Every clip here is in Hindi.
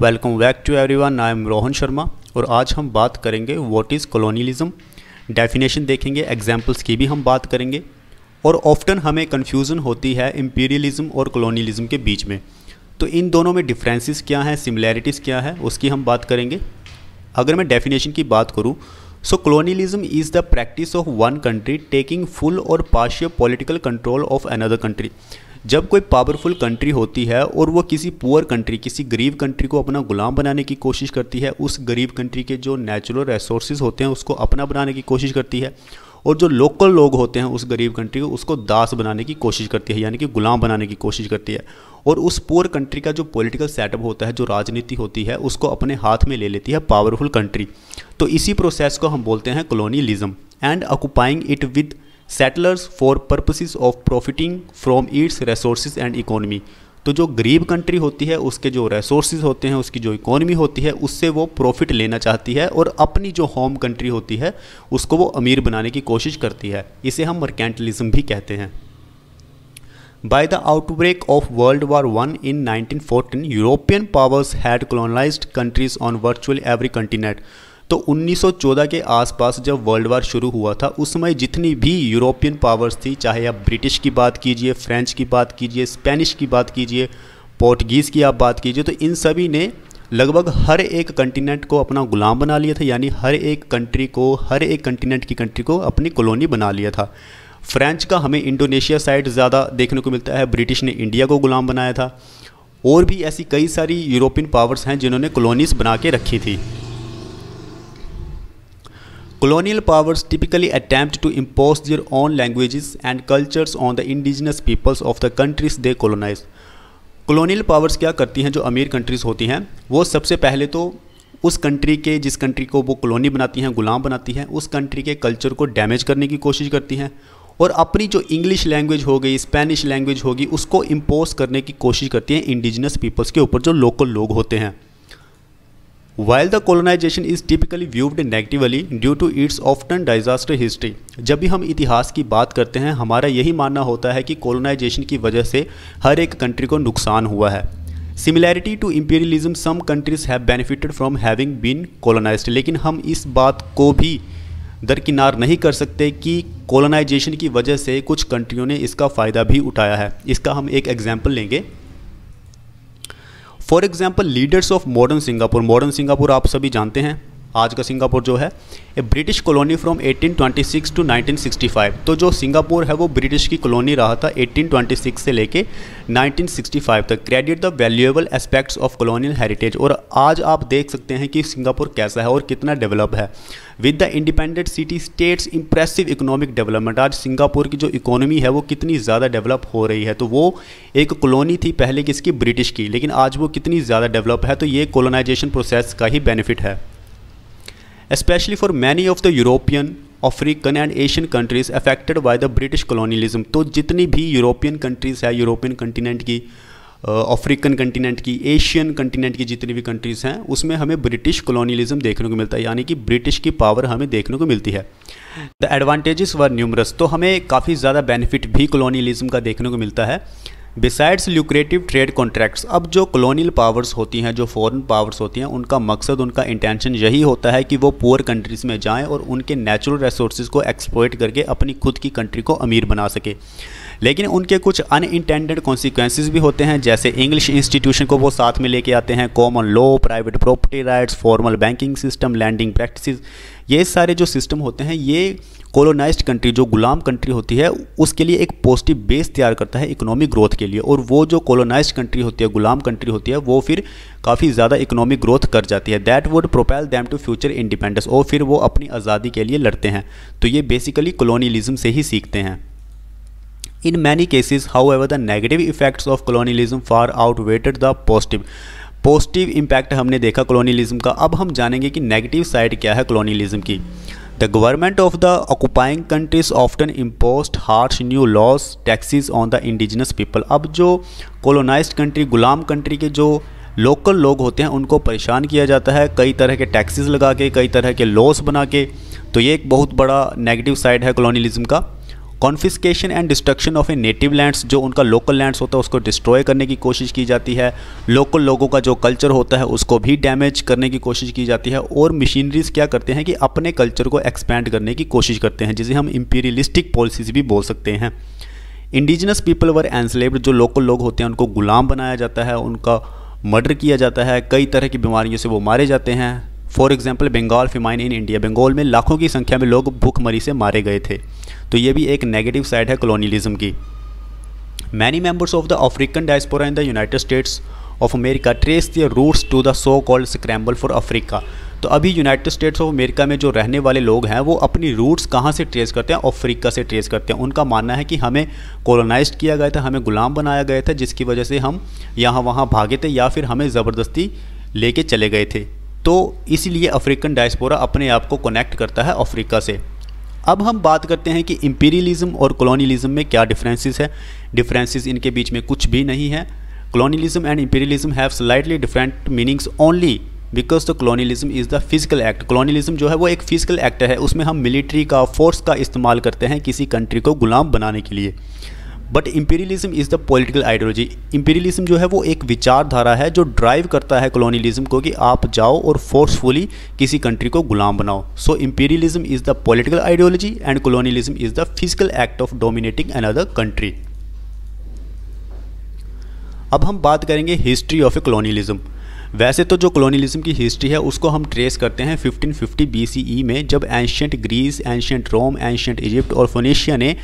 Welcome back to everyone I am Rohan Sharma और आज हम बात करेंगे व्हाट इज़ कॉलोनियलिज्म डेफिनेशन देखेंगे एग्जांपल्स की भी हम बात करेंगे और ऑफ्टन हमें कन्फ्यूज़न होती है इम्पीरियलिज्म और कॉलोनियलिज्म के बीच में तो इन दोनों में डिफ्रेंसिस क्या हैं सिमिलैरिटीज़ क्या है उसकी हम बात करेंगे अगर मैं डेफिनेशन की बात करूँ so colonialism is the practice of one country taking full और partial political control of another country जब कोई पावरफुल कंट्री होती है और वो किसी पुअर कंट्री किसी गरीब कंट्री को अपना गुलाम बनाने की कोशिश करती है उस गरीब कंट्री के जो नेचुरल रिसोर्स होते हैं उसको अपना बनाने की कोशिश करती है और जो लोकल लोग होते हैं उस गरीब कंट्री को उसको दास बनाने की कोशिश करती है यानी कि गुलाम बनाने की कोशिश करती है और उस पुअर कंट्री का जो पॉलिटिकल सेटअप होता है जो राजनीति होती है उसको अपने हाथ में ले लेती है पावरफुल कंट्री तो इसी प्रोसेस को हम बोलते हैं colonialism and occupying it with settlers for purposes of profiting from its resources and economy तो जो गरीब कंट्री होती है उसके जो रिसोर्सेज होते हैं उसकी जो इकोनॉमी होती है उससे वो प्रॉफिट लेना चाहती है और अपनी जो होम कंट्री होती है उसको वो अमीर बनाने की कोशिश करती है इसे हम मर्केंटलिज्म भी कहते हैं by the outbreak of world war one in 1914, European powers had colonized countries on virtual every continent तो 1914 के आसपास जब वर्ल्ड वार शुरू हुआ था उस समय जितनी भी यूरोपियन पावर्स थी चाहे आप ब्रिटिश की बात कीजिए फ्रेंच की बात कीजिए स्पेनिश की बात कीजिए पोर्टगीज़ की आप बात कीजिए तो इन सभी ने लगभग हर एक कंटिनेंट को अपना गुलाम बना लिया था यानी हर एक कंट्री को हर एक कंटिनेंट की कंट्री को अपनी कॉलोनी बना लिया था फ्रेंच का हमें इंडोनेशिया साइड ज़्यादा देखने को मिलता है ब्रिटिश ने इंडिया को गुलाम बनाया था और भी ऐसी कई सारी यूरोपियन पावर्स हैं जिन्होंने कॉलोनीज़ बना के रखी थी Colonial powers typically attempt to impose their own languages and cultures on the indigenous peoples of the countries they colonize. colonial powers क्या करती हैं जो अमीर countries होती हैं वो सबसे पहले तो उस कंट्री के जिस कंट्री को वो कॉलोनी बनाती हैं गुलाम बनाती हैं उस कंट्री के कल्चर को डैमेज करने की कोशिश करती हैं और अपनी जो इंग्लिश लैंग्वेज हो गई स्पेनिश लैंग्वेज होगी उसको इम्पोज करने की कोशिश करती हैं इंडिजिनस पीपल्स के ऊपर जो लोकल लोग होते हैं while the colonization is typically viewed negatively due to its often disaster history जब भी हम इतिहास की बात करते हैं हमारा यही मानना होता है कि कॉलोनाइजेशन की वजह से हर एक कंट्री को नुकसान हुआ है similarity to imperialism some countries have benefited from having been colonize लेकिन हम इस बात को भी दरकिनार नहीं कर सकते कि कॉलोनाइजेशन की वजह से कुछ कंट्रियों ने इसका फ़ायदा भी उठाया है इसका हम एक एग्जाम्पल लेंगे for example leaders of modern Singapore modern Singapore आप सभी जानते हैं आज का सिंगापुर जो है a British colony from 1826 to 1965 तो जो सिंगापुर है वो ब्रिटिश की कॉलोनी रहा था 1826 से लेके 1965 तक credit the valuable aspects of colonial heritage और आज आप देख सकते हैं कि सिंगापुर कैसा है और कितना डेवलप है with the independent city states impressive economic development आज सिंगापुर की जो इकोनॉमी है वो कितनी ज़्यादा डेवलप हो रही है तो वो एक कॉलोनी थी पहले किसकी ब्रिटिश की लेकिन आज वो कितनी ज़्यादा डेवलप है तो ये कॉलोनाइजेशन प्रोसेस का ही बेनिफिट है especially for many of the European African and Asian countries affected by the British colonialism तो जितनी भी यूरोपियन कंट्रीज़ है यूरोपियन कंटिनेंट की अफ्रीकन कंटिनेंट की एशियन कंटिनेंट की जितनी भी कंट्रीज़ हैं उसमें हमें ब्रिटिश कॉलोनियलिज्म देखने को मिलता है यानी कि ब्रिटिश की पावर हमें देखने को मिलती है द एडवांटेजेस वर न्यूमरस तो हमें काफ़ी ज़्यादा बेनिफिट भी कॉलोनियलिज्म का देखने को मिलता है बिसाइड्स ल्यूक्रेटिव ट्रेड कॉन्ट्रैक्ट्स अब जो कॉलोनियल पावर्स होती हैं जो फॉरेन पावर्स होती हैं उनका मकसद उनका इंटेंशन यही होता है कि वो पुअर कंट्रीज़ में जाएं और उनके नेचुरल रिसोर्स को एक्सप्लोइट करके अपनी खुद की कंट्री को अमीर बना सके लेकिन उनके कुछ अनइंटेंडेड कॉन्सिक्वेंसेज भी होते हैं जैसे इंग्लिश इंस्टीट्यूशन को वो साथ में लेके आते हैं common law private property rights formal banking system landing practice ये सारे जो सिस्टम होते हैं ये कॉलोनाइज्ड कंट्री जो गुलाम कंट्री होती है उसके लिए एक पॉजिटिव बेस तैयार करता है इकोनॉमिक ग्रोथ के लिए और वो जो कॉलोनाइज्ड कंट्री होती है गुलाम कंट्री होती है वो फिर काफ़ी ज़्यादा इकोनॉमिक ग्रोथ कर जाती है that would propel them to future independence और फिर वो अपनी आज़ादी के लिए लड़ते हैं तो ये बेसिकली कॉलोनीलिज्म से ही सीखते हैं many cases however the negative effects of colonialism far outweighed the positive positive impact हमने देखा कॉलोनियलिज्म का अब हम जानेंगे कि नेगेटिव साइड क्या है कॉलोनियलिज्म की the government of the occupying countries often imposed harsh new laws taxes on the indigenous people अब जो कॉलोनाइज कंट्री गुलाम कंट्री के जो लोकल लोग होते हैं उनको परेशान किया जाता है कई तरह के टैक्सेस लगा के कई तरह के लॉस बना के तो ये एक बहुत बड़ा नेगेटिव साइड है कॉलोनियलिज्म का confiscation and destruction of a native lands जो उनका लोकल लैंड्स होता है उसको डिस्ट्रॉय करने की कोशिश की जाती है लोकल लोगों का जो कल्चर होता है उसको भी डैमेज करने की कोशिश की जाती है और मशीनरीज क्या करते हैं कि अपने कल्चर को एक्सपैंड करने की कोशिश करते हैं जिसे हम इम्पीरियलिस्टिक पॉलिसीज भी बोल सकते हैं इंडिजिनस पीपल वर एंसलेव्ड जो लोकल लोग होते हैं उनको गुलाम बनाया जाता है उनका मर्डर किया जाता है कई तरह की बीमारियों से वो मारे जाते हैं for example Bengal famine in India Bengal में लाखों की संख्या में लोग भूखमरी से मारे गए थे तो ये भी एक नेगेटिव साइड है कॉलोनीलिज्म की many members of the African diaspora in the United States of America trace their roots to the so called scramble for Africa तो अभी यूनाइटेड स्टेट्स ऑफ अमेरिका में जो रहने वाले लोग हैं वो अपनी रूट्स कहाँ से ट्रेस करते हैं अफ्रीका से ट्रेस करते हैं उनका मानना है कि हमें कॉलोनाइज किया गया था हमें गुलाम बनाया गया था जिसकी वजह से हम यहाँ वहाँ भागे थे या फिर हमें ज़बरदस्ती लेके चले गए थे तो इसीलिए अफ्रीकन डायस्पोरा अपने आप को कनेक्ट करता है अफ्रीका से अब हम बात करते हैं कि इम्पीरियलिज्म और कॉलोनियलिज्म में क्या डिफरेंसेस है डिफरेंसेस इनके बीच में कुछ भी नहीं है colonialism and imperialism have slightly different meanings only because the colonialism is the physical act colonialism जो है वो एक फिजिकल एक्ट है उसमें हम मिलिट्री का फोर्स का इस्तेमाल करते हैं किसी कंट्री को गुलाम बनाने के लिए but imperialism is the political ideology imperialism जो है वो एक विचारधारा है जो ड्राइव करता है कॉलोनियलिज्म को कि आप जाओ और फोर्सफुली किसी कंट्री को गुलाम बनाओ so imperialism is the political ideology and colonialism is the physical act of dominating another country अब हम बात करेंगे हिस्ट्री ऑफ ए कॉलोनियलिज्म वैसे तो जो कॉलोनियलिज्म की हिस्ट्री है उसको हम ट्रेस करते हैं 1550 बीसीई e में जब ancient Greece ancient Rome ancient Egypt और फोनीशिया ने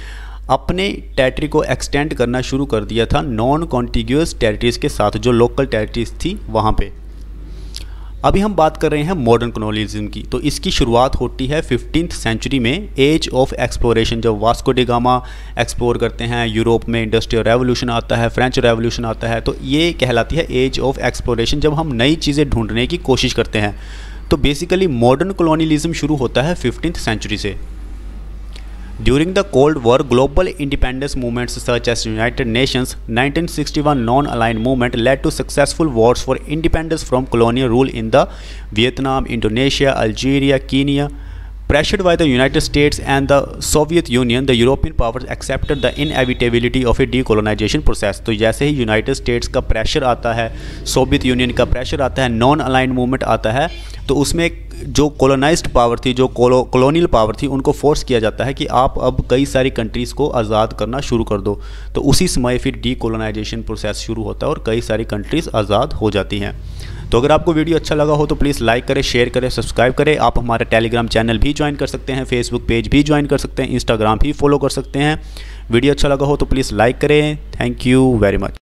अपने टेरिटरी को एक्सटेंड करना शुरू कर दिया था नॉन कॉन्टिग्यूस टेरिटरीज के साथ जो लोकल टेरिटरीज थी वहाँ पे अभी हम बात कर रहे हैं मॉडर्न कॉलोनीज़म की तो इसकी शुरुआत होती है फिफ्टीन सेंचुरी में एज ऑफ एक्सप्लोरेशन जब वास्को डिगामा एक्सप्लोर करते हैं यूरोप में इंडस्ट्रियल रेवोल्यूशन आता है फ्रेंच रेवोल्यूशन आता है तो ये कहलाती है एज ऑफ एक्सप्लोरेशन जब हम नई चीज़ें ढूंढने की कोशिश करते हैं तो बेसिकली मॉडर्न कॉलोनीलिज्म शुरू होता है फिफ्टीन सेंचुरी से During the Cold War, global independence movements such as United Nations 1961 non-aligned movement led to successful wars for independence from colonial rule in the Vietnam, Indonesia, Algeria, Kenya. Pressured by the United States and the Soviet Union, the European powers accepted the inevitability of a decolonization process. तो जैसे ही United States का प्रेशर आता है सोवियत यूनियन का प्रेशर आता है नॉन अलाइन मूवमेंट आता है तो उसमें जो कॉलोनाइज्ड पावर थी जो कॉलोनियल पावर थी उनको फोर्स किया जाता है कि आप अब कई सारी कंट्रीज़ को आज़ाद करना शुरू कर दो तो उसी समय फिर डी कोलोनाइजेशन प्रोसेस शुरू होता है और कई सारी कंट्रीज़ आज़ाद हो जाती हैं तो अगर आपको वीडियो अच्छा लगा हो तो प्लीज़ लाइक करें शेयर करें सब्सक्राइब करें आप हमारा टेलीग्राम चैनल भी ज्वाइन कर सकते हैं फेसबुक पेज भी ज्वाइन कर सकते हैं इंस्टाग्राम भी फॉलो कर सकते हैं वीडियो अच्छा लगा हो तो प्लीज़ लाइक करें थैंक यू वेरी मच